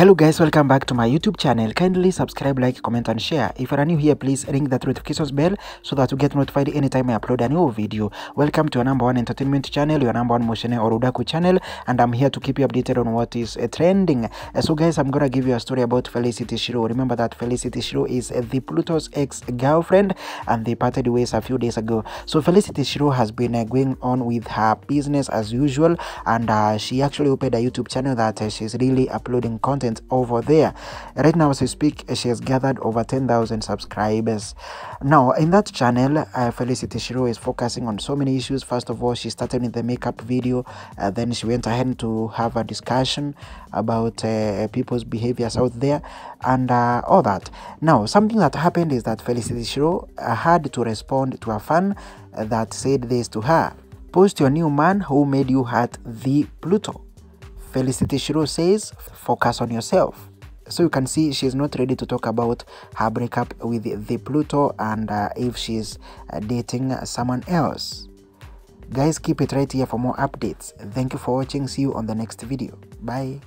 hello guys welcome back to my youtube channel kindly subscribe like comment and share if you are new here please ring that notifications bell so that you get notified anytime i upload a new video welcome to your number one entertainment channel your number one motion or udaku channel and i'm here to keep you updated on what is uh, trending uh, so guys i'm gonna give you a story about felicity shiro remember that felicity shiro is uh, the pluto's ex-girlfriend and they parted ways a few days ago so felicity shiro has been going on with her business as usual and uh, she actually opened a youtube channel that she's really uploading content audience over there. Right now, as we speak, she has gathered over 10,000 subscribers. Now, in that channel, uh, Felicity Shiro is focusing on so many issues. First of all, she started with the makeup video, uh, then she went ahead to have a discussion about uh, people's behaviors out there and uh, all that. Now, something that happened is that Felicity Shiro uh, had to respond to a fan uh, that said this to her post your new man who made you hurt the Pluto. Felicity Shiro says, focus on yourself. So you can see she's not ready to talk about her breakup with the Pluto and uh, if she's uh, dating someone else. Guys, keep it right here for more updates. Thank you for watching. See you on the next video. Bye.